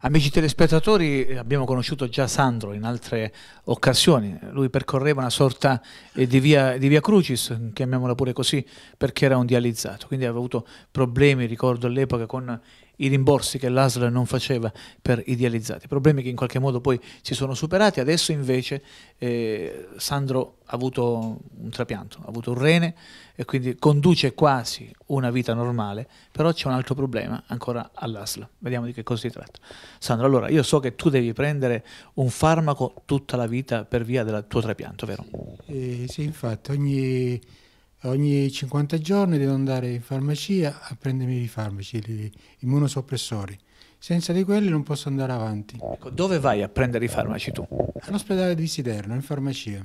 Amici telespettatori, abbiamo conosciuto già Sandro in altre occasioni, lui percorreva una sorta eh, di via, di via Crucis, chiamiamola pure così, perché era un dializzato, quindi aveva avuto problemi, ricordo all'epoca, con i rimborsi che l'ASL non faceva per idealizzati, problemi che in qualche modo poi si sono superati, adesso invece eh, Sandro ha avuto un trapianto, ha avuto un rene e quindi conduce quasi una vita normale, però c'è un altro problema ancora all'ASL, vediamo di che cosa si tratta. Sandro, allora io so che tu devi prendere un farmaco tutta la vita per via del tuo trapianto, vero? Eh, sì, infatti ogni ogni 50 giorni devo andare in farmacia a prendermi i farmaci, gli immunosoppressori. Senza di quelli non posso andare avanti. Ecco, dove vai a prendere i farmaci tu? All'ospedale di Siderno, in farmacia.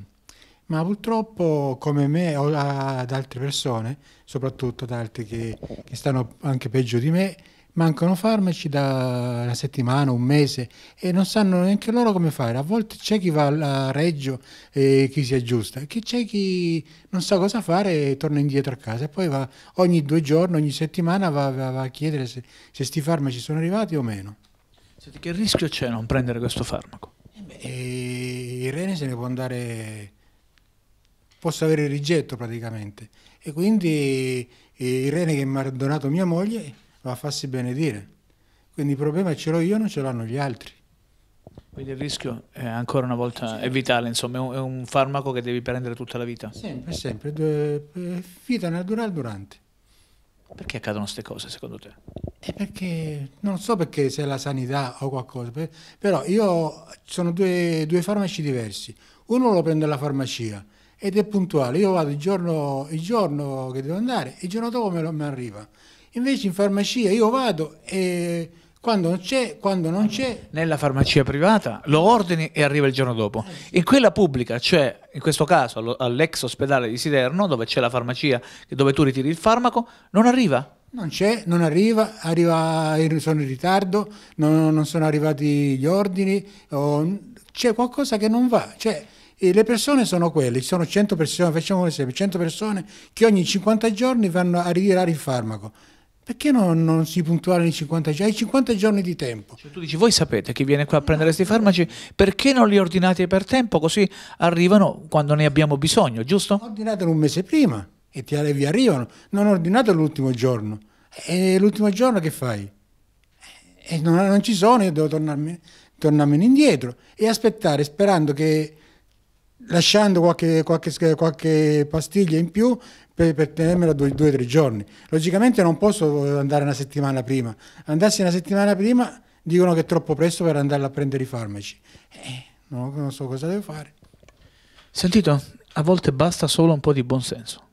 Ma purtroppo, come me o ad altre persone, soprattutto ad altri che, che stanno anche peggio di me, mancano farmaci da una settimana, un mese e non sanno neanche loro come fare. A volte c'è chi va a Reggio e chi si aggiusta, che c'è chi non sa cosa fare e torna indietro a casa e poi va ogni due giorni, ogni settimana va, va, va a chiedere se questi farmaci sono arrivati o meno. Senti, che rischio c'è non prendere questo farmaco? Eh, eh il rene se ne può andare, posso avere il rigetto praticamente e quindi eh, il rene che mi ha donato mia moglie va a farsi benedire. Quindi il problema ce l'ho io, non ce l'hanno gli altri. Quindi il rischio è ancora una volta è vitale, insomma, è un, farmaco che devi prendere tutta la vita. Sempre, sempre, vita eh, naturale durante. Perché accadono queste cose secondo te? È perché non so perché se è la sanità o qualcosa, però io sono due, due farmaci diversi. Uno lo prendo alla farmacia ed è puntuale, io vado il giorno, il giorno che devo andare il giorno dopo me lo, mi arriva. Invece in farmacia io vado e quando non c'è, quando non c'è. Nella farmacia privata lo ordini e arriva il giorno dopo. In quella pubblica, cioè in questo caso all'ex ospedale di Siderno, dove c'è la farmacia dove tu ritiri il farmaco, non arriva. Non c'è, non arriva, arriva, sono in ritardo, non, non sono arrivati gli ordini, c'è qualcosa che non va. Cioè, le persone sono quelle, ci sono 100 persone, facciamo un esempio, 100 persone che ogni 50 giorni vanno a ritirare il farmaco perché non, non si puntuale nei 50 giorni? Hai 50 giorni di tempo. Cioè, tu dici, voi sapete chi viene qua a prendere questi farmaci, perché non li ordinate per tempo così arrivano quando ne abbiamo bisogno, giusto? Ordinatelo un mese prima e ti arrivi arrivano, non ordinatelo l'ultimo giorno. E l'ultimo giorno che fai? E non, non ci sono, io devo tornarmi, tornarmene indietro e aspettare sperando che lasciando qualche, qualche, qualche pastiglia in più per, per tenermela due o tre giorni. Logicamente non posso eh, andare una settimana prima. Andassi una settimana prima dicono che è troppo presto per andare a prendere i farmaci. Eh, non, non so cosa devo fare. Sentito, a volte basta solo un po' di buonsenso.